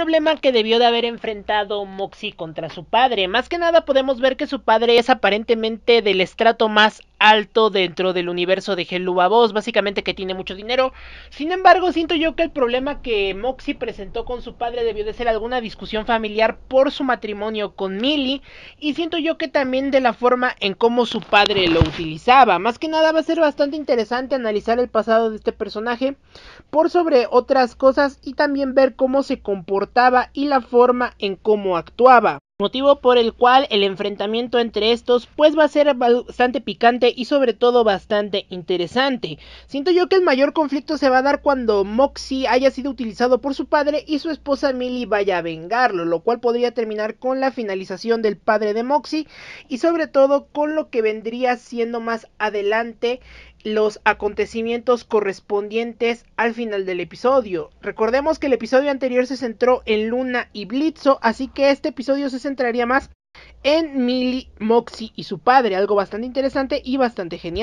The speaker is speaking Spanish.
problema que debió de haber enfrentado Moxie contra su padre. Más que nada podemos ver que su padre es aparentemente del estrato más alto dentro del universo de Helluva básicamente que tiene mucho dinero. Sin embargo, siento yo que el problema que Moxie presentó con su padre debió de ser alguna discusión familiar por su matrimonio con Millie y siento yo que también de la forma en cómo su padre lo utilizaba. Más que nada va a ser bastante interesante analizar el pasado de este personaje por sobre otras cosas y también ver cómo se comportaba y la forma en cómo actuaba motivo por el cual el enfrentamiento entre estos pues va a ser bastante picante y sobre todo bastante interesante. Siento yo que el mayor conflicto se va a dar cuando Moxie haya sido utilizado por su padre y su esposa Millie vaya a vengarlo, lo cual podría terminar con la finalización del padre de Moxie y sobre todo con lo que vendría siendo más adelante los acontecimientos correspondientes al final del episodio. Recordemos que el episodio anterior se centró en Luna y Blitzo, así que este episodio se centraría más en Millie, Moxie y su padre, algo bastante interesante y bastante genial.